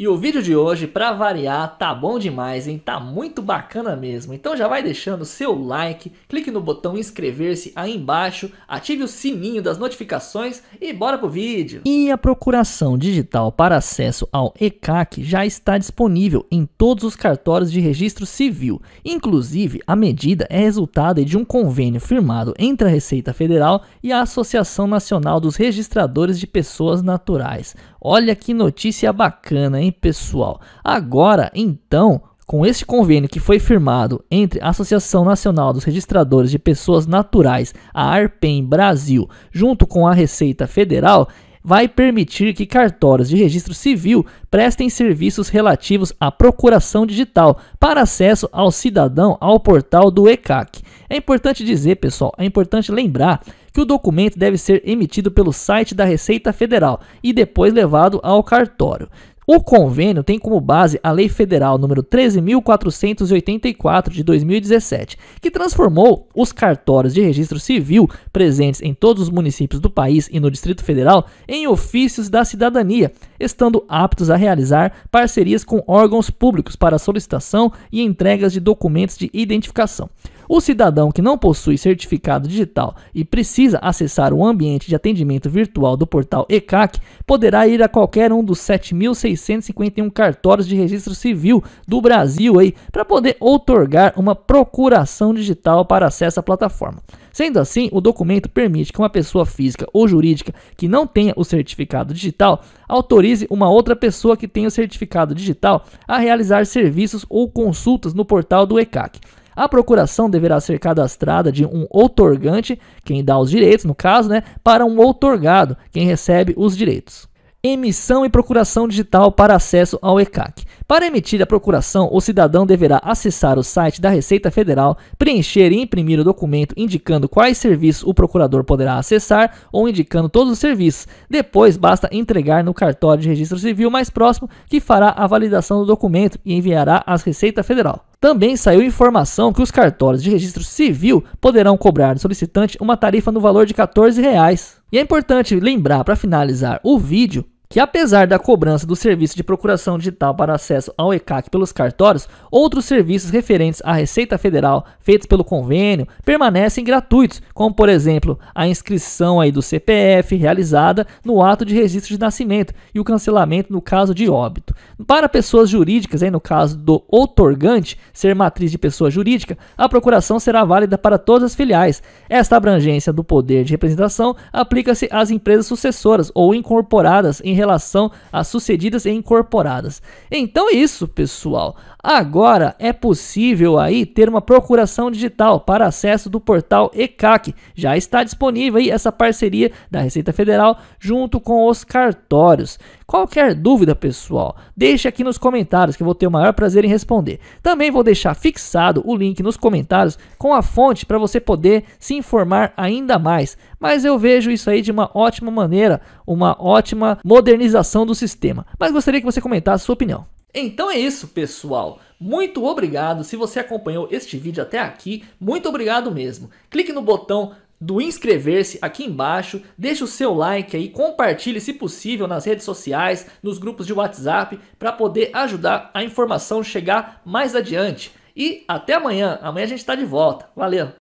E o vídeo de hoje, para variar, tá bom demais, hein? Tá muito bacana mesmo. Então já vai deixando seu like, clique no botão inscrever-se aí embaixo, ative o sininho das notificações e bora pro vídeo. E a procuração digital para acesso ao ECAC já está disponível em todos os cartórios de registro civil. Inclusive, a medida é resultado de um convênio firmado entre a Receita Federal e a Associação Nacional dos Registradores de Pessoas Naturais. Olha que notícia bacana, hein, pessoal? Agora, então, com este convênio que foi firmado entre a Associação Nacional dos Registradores de Pessoas Naturais, a ARPEN Brasil, junto com a Receita Federal, vai permitir que cartórios de registro civil prestem serviços relativos à procuração digital para acesso ao cidadão ao portal do ECAC. É importante dizer, pessoal, é importante lembrar que o documento deve ser emitido pelo site da Receita Federal e depois levado ao cartório. O convênio tem como base a Lei Federal nº 13484 de 2017, que transformou os cartórios de registro civil presentes em todos os municípios do país e no Distrito Federal em ofícios da cidadania, estando aptos a realizar parcerias com órgãos públicos para solicitação e entregas de documentos de identificação. O cidadão que não possui certificado digital e precisa acessar o ambiente de atendimento virtual do portal ECAC poderá ir a qualquer um dos 7.651 cartórios de registro civil do Brasil para poder outorgar uma procuração digital para acesso à plataforma. Sendo assim, o documento permite que uma pessoa física ou jurídica que não tenha o certificado digital autorize uma outra pessoa que tenha o certificado digital a realizar serviços ou consultas no portal do ECAC. A procuração deverá ser cadastrada de um outorgante, quem dá os direitos, no caso, né, para um outorgado, quem recebe os direitos emissão e procuração digital para acesso ao ECAC. Para emitir a procuração, o cidadão deverá acessar o site da Receita Federal, preencher e imprimir o documento indicando quais serviços o procurador poderá acessar ou indicando todos os serviços. Depois, basta entregar no cartório de registro civil mais próximo, que fará a validação do documento e enviará às Receita Federal. Também saiu informação que os cartórios de registro civil poderão cobrar do solicitante uma tarifa no valor de R$ 14. Reais. E é importante lembrar para finalizar o vídeo que apesar da cobrança do serviço de procuração digital para acesso ao ECAC pelos cartórios, outros serviços referentes à Receita Federal feitos pelo convênio permanecem gratuitos, como por exemplo a inscrição aí do CPF realizada no ato de registro de nascimento e o cancelamento no caso de óbito. Para pessoas jurídicas, aí no caso do otorgante ser matriz de pessoa jurídica, a procuração será válida para todas as filiais. Esta abrangência do poder de representação aplica-se às empresas sucessoras ou incorporadas em relação às sucedidas e incorporadas. Então é isso, pessoal. Agora é possível aí ter uma procuração digital para acesso do portal ECAC. Já está disponível aí essa parceria da Receita Federal junto com os cartórios. Qualquer dúvida, pessoal, deixe aqui nos comentários que eu vou ter o maior prazer em responder. Também vou deixar fixado o link nos comentários com a fonte para você poder se informar ainda mais. Mas eu vejo isso aí de uma ótima maneira, uma ótima modernização do sistema. Mas gostaria que você comentasse a sua opinião. Então é isso, pessoal. Muito obrigado se você acompanhou este vídeo até aqui. Muito obrigado mesmo. Clique no botão do inscrever-se aqui embaixo, deixe o seu like aí, compartilhe se possível nas redes sociais, nos grupos de WhatsApp, para poder ajudar a informação chegar mais adiante. E até amanhã, amanhã a gente está de volta. Valeu!